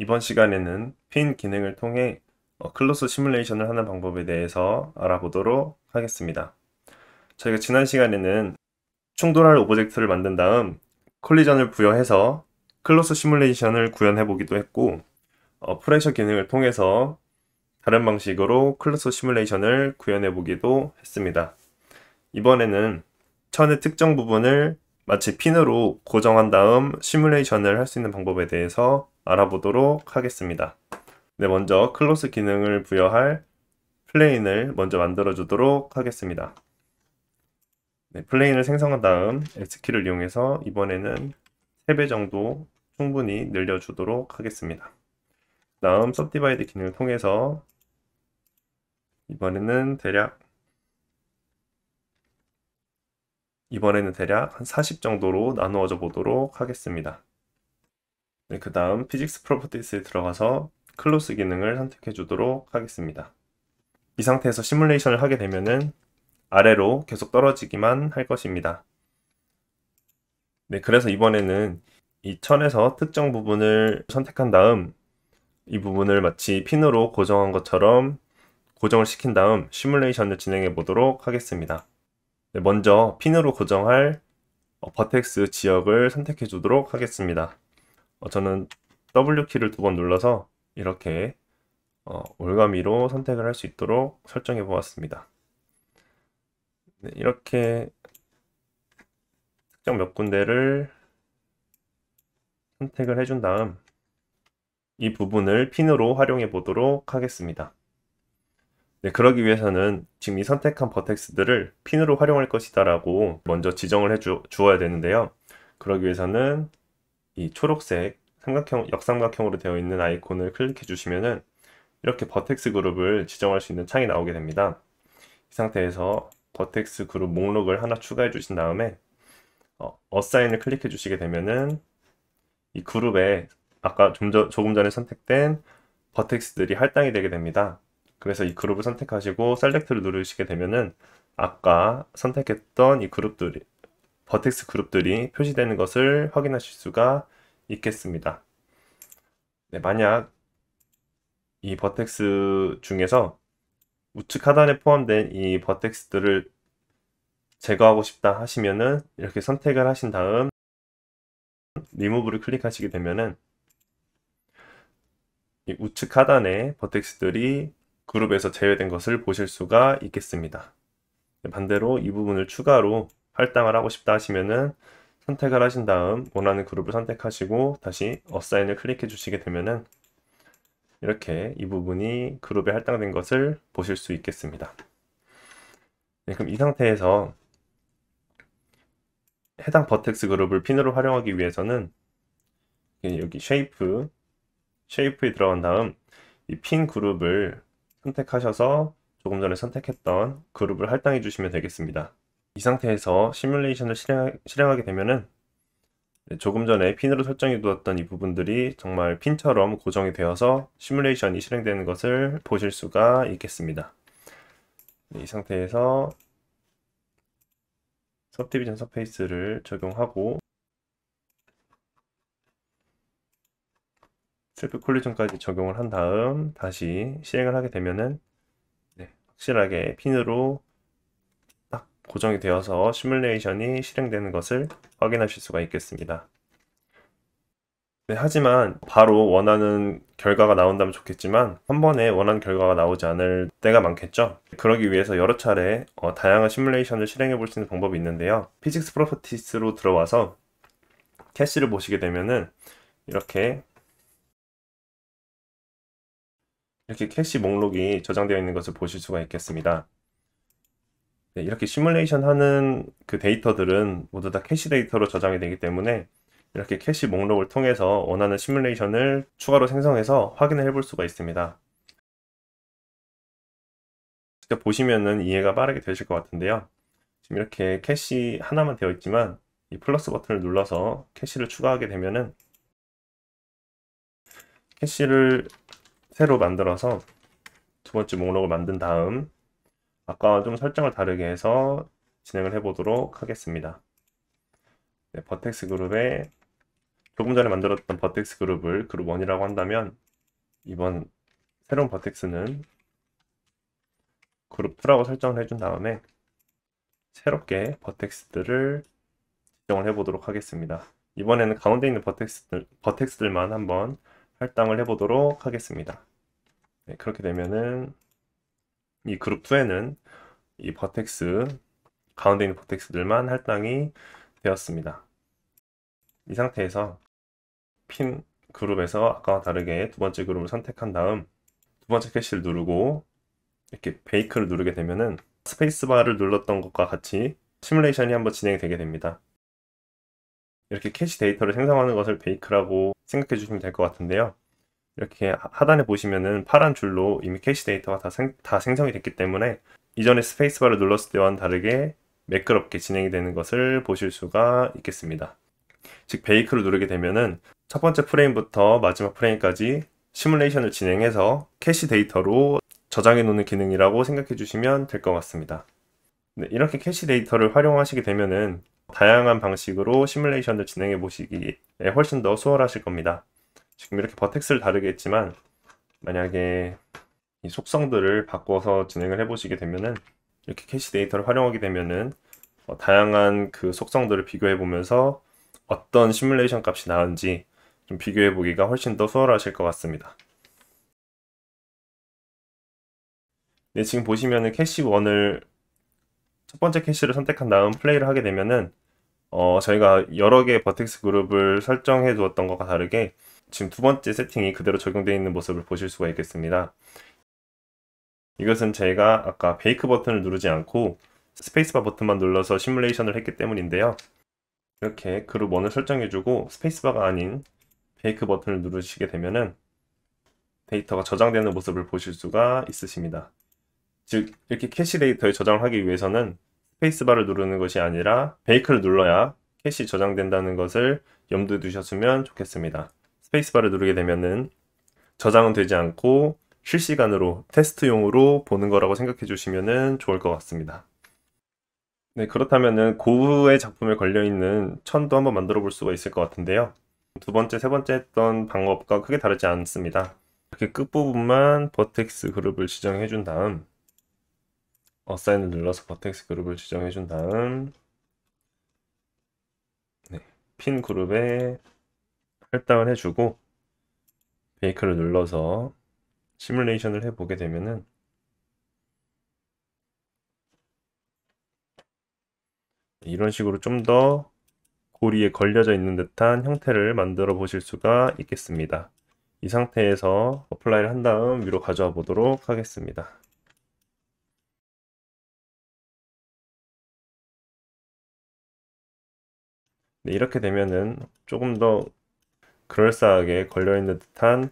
이번 시간에는 핀 기능을 통해 어, 클로스 시뮬레이션을 하는 방법에 대해서 알아보도록 하겠습니다. 저희가 지난 시간에는 충돌할 오브젝트를 만든 다음 콜리전을 부여해서 클로스 시뮬레이션을 구현해 보기도 했고 어, 프레셔 기능을 통해서 다른 방식으로 클로스 시뮬레이션을 구현해 보기도 했습니다. 이번에는 천의 특정 부분을 마치 핀으로 고정한 다음 시뮬레이션을 할 수 있는 방법에 대해서 알아보도록 하겠습니다. 네, 먼저 클로스 기능을 부여할 플레인을 먼저 만들어 주도록 하겠습니다. 네, 플레인을 생성한 다음 S키를 이용해서 이번에는 3배 정도 충분히 늘려주도록 하겠습니다. 다음 섭디바이드 기능을 통해서 이번에는 대략 이번에는 대략 한 40 정도로 나누어져 보도록 하겠습니다. 네, 그 다음 피직스 프로퍼티스에 들어가서 클로스 기능을 선택해 주도록 하겠습니다. 이 상태에서 시뮬레이션을 하게 되면 아래로 계속 떨어지기만 할 것입니다. 네, 그래서 이번에는 이 천에서 특정 부분을 선택한 다음 이 부분을 마치 핀으로 고정한 것처럼 고정을 시킨 다음 시뮬레이션을 진행해 보도록 하겠습니다. 네, 먼저 핀으로 고정할 어, 버텍스 지역을 선택해 주도록 하겠습니다. 어, 저는 W키를 두 번 눌러서 이렇게 어, 올가미로 선택을 할 수 있도록 설정해 보았습니다. 네, 이렇게 특정 몇 군데를 선택을 해준 다음 이 부분을 핀으로 활용해 보도록 하겠습니다. 네, 그러기 위해서는 지금 이 선택한 버텍스들을 핀으로 활용할 것이다 라고 먼저 지정을 해 주, 어야 되는데요. 그러기 위해서는 이 초록색 삼각형, 역삼각형으로 되어 있는 아이콘을 클릭해 주시면은 이렇게 버텍스 그룹을 지정할 수 있는 창이 나오게 됩니다. 이 상태에서 버텍스 그룹 목록을 하나 추가해 주신 다음에 어, 어사인을 클릭해 주시게 되면은 이 그룹에 아까 좀 저, 조금 전에 선택된 버텍스들이 할당이 되게 됩니다. 그래서 이 그룹을 선택하시고 셀렉트를 누르시게 되면은 아까 선택했던 이 그룹들이 버텍스 그룹들이 표시되는 것을 확인하실 수가 있겠습니다. 네, 만약 이 버텍스 중에서 우측 하단에 포함된 이 버텍스들을 제거하고 싶다 하시면은 이렇게 선택을 하신 다음 리무브를 클릭하시게 되면은 우측 하단에 버텍스들이 그룹에서 제외된 것을 보실 수가 있겠습니다. 네, 반대로 이 부분을 추가로 할당을 하고 싶다 하시면은 선택을 하신 다음 원하는 그룹을 선택하시고 다시 어사인을 클릭해 주시게 되면은 이렇게 이 부분이 그룹에 할당된 것을 보실 수 있겠습니다. 네, 그럼 이 상태에서 해당 버텍스 그룹을 핀으로 활용하기 위해서는 여기 쉐이프, 쉐이프에 들어간 다음 이 핀 그룹을 선택하셔서 조금 전에 선택했던 그룹을 할당해 주시면 되겠습니다. 이 상태에서 시뮬레이션을 실행, 하게 되면은 조금 전에 핀으로 설정해 두었던 이 부분들이 정말 핀처럼 고정이 되어서 시뮬레이션이 실행되는 것을 보실 수가 있겠습니다. 네, 이 상태에서 서브디비전 서페이스를 적용하고 슬프 콜리전까지 적용을 한 다음 다시 실행을 하게 되면은 네, 확실하게 핀으로 고정이 되어서 시뮬레이션이 실행되는 것을 확인하실 수가 있겠습니다. 네, 하지만 바로 원하는 결과가 나온다면 좋겠지만 한 번에 원하는 결과가 나오지 않을 때가 많겠죠. 그러기 위해서 여러 차례 어, 다양한 시뮬레이션을 실행해 볼 수 있는 방법이 있는데요. 피직스 프로퍼티스로 들어와서 캐시를 보시게 되면은 이렇게 이렇게 캐시 목록이 저장되어 있는 것을 보실 수가 있겠습니다. 네, 이렇게 시뮬레이션 하는 그 데이터들은 모두 다 캐시 데이터로 저장이 되기 때문에 이렇게 캐시 목록을 통해서 원하는 시뮬레이션을 추가로 생성해서 확인을 해 볼 수가 있습니다. 직접 보시면은 이해가 빠르게 되실 것 같은데요. 지금 이렇게 캐시 하나만 되어 있지만 이 플러스 버튼을 눌러서 캐시를 추가하게 되면은 캐시를 새로 만들어서 두 번째 목록을 만든 다음 아까좀 설정을 다르게 해서 진행을 해보도록 하겠습니다. 네, 버텍스 그룹에 조금 전에 만들었던 버텍스 그룹을 그룹 1이라고 한다면 이번 새로운 버텍스는 그룹 2라고 설정을 해준 다음에 새롭게 버텍스들을 지정을 해보도록 하겠습니다. 이번에는 가운데 있는 버텍스들, 버텍스들만 한번 할당을 해보도록 하겠습니다. 네, 그렇게 되면은 이 그룹 2에는 이 버텍스 가운데 있는 버텍스들만 할당이 되었습니다. 이 상태에서 핀 그룹에서 아까와 다르게 두 번째 그룹을 선택한 다음 두 번째 캐시를 누르고 이렇게 베이크를 누르게 되면은 스페이스바를 눌렀던 것과 같이 시뮬레이션이 한번 진행이 되게 됩니다. 이렇게 캐시 데이터를 생성하는 것을 베이크라고 생각해 주시면 될 것 같은데요. 이렇게 하단에 보시면은 파란 줄로 이미 캐시 데이터가 다, 생, 다 생성이 됐기 때문에 이전에 스페이스바를 눌렀을 때와는 다르게 매끄럽게 진행이 되는 것을 보실 수가 있겠습니다. 즉 베이크를 누르게 되면은 첫 번째 프레임부터 마지막 프레임까지 시뮬레이션을 진행해서 캐시 데이터로 저장해 놓는 기능이라고 생각해 주시면 될 것 같습니다. 네, 이렇게 캐시 데이터를 활용하시게 되면은 다양한 방식으로 시뮬레이션을 진행해 보시기에 훨씬 더 수월하실 겁니다. 지금 이렇게 버텍스를 다르게 했지만 만약에 이 속성들을 바꿔서 진행을 해보시게 되면은 이렇게 캐시 데이터를 활용하게 되면은 어, 다양한 그 속성들을 비교해 보면서 어떤 시뮬레이션 값이 나은지 좀 비교해 보기가 훨씬 더 수월하실 것 같습니다. 네, 지금 보시면은 캐시 1을 첫 번째 캐시를 선택한 다음 플레이를 하게 되면은 어, 저희가 여러 개의 버텍스 그룹을 설정해 두었던 것과 다르게 지금 두 번째 세팅이 그대로 적용되어 있는 모습을 보실 수가 있겠습니다. 이것은 제가 아까 베이크 버튼을 누르지 않고 스페이스바 버튼만 눌러서 시뮬레이션을 했기 때문인데요. 이렇게 그룹 1을 설정해주고 스페이스바가 아닌 베이크 버튼을 누르시게 되면은 데이터가 저장되는 모습을 보실 수가 있으십니다. 즉 이렇게 캐시 데이터에 저장하기 위해서는 스페이스바를 누르는 것이 아니라 베이크를 눌러야 캐시 저장된다는 것을 염두에 두셨으면 좋겠습니다. 스페이스바를 누르게 되면은 저장은 되지 않고 실시간으로 테스트용으로 보는 거라고 생각해 주시면 좋을 것 같습니다. 네, 그렇다면은 고우의 작품에 걸려있는 천도 한번 만들어 볼 수가 있을 것 같은데요. 두 번째, 세 번째 했던 방법과 크게 다르지 않습니다. 이렇게 끝부분만 버텍스 그룹을 지정해 준 다음 어사인을 눌러서 버텍스 그룹을 지정해 준 다음 네, 핀 그룹에 할당을 해주고 베이크를 눌러서 시뮬레이션을 해보게 되면은 네, 이런 식으로 좀 더 고리에 걸려져 있는 듯한 형태를 만들어 보실 수가 있겠습니다. 이 상태에서 어플라이를 한 다음 위로 가져와 보도록 하겠습니다. 네, 이렇게 되면은 조금 더 그럴싸하게 걸려있는 듯한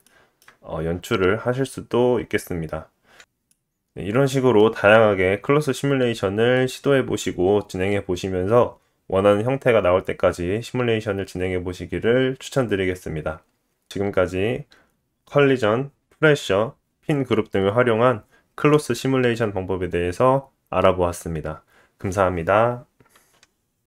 어, 연출을 하실 수도 있겠습니다. 네, 이런 식으로 다양하게 클로스 시뮬레이션을 시도해 보시고 진행해 보시면서 원하는 형태가 나올 때까지 시뮬레이션을 진행해 보시기를 추천드리겠습니다. 지금까지 컬리전, 프레셔, 핀 그룹 등을 활용한 클로스 시뮬레이션 방법에 대해서 알아보았습니다. 감사합니다.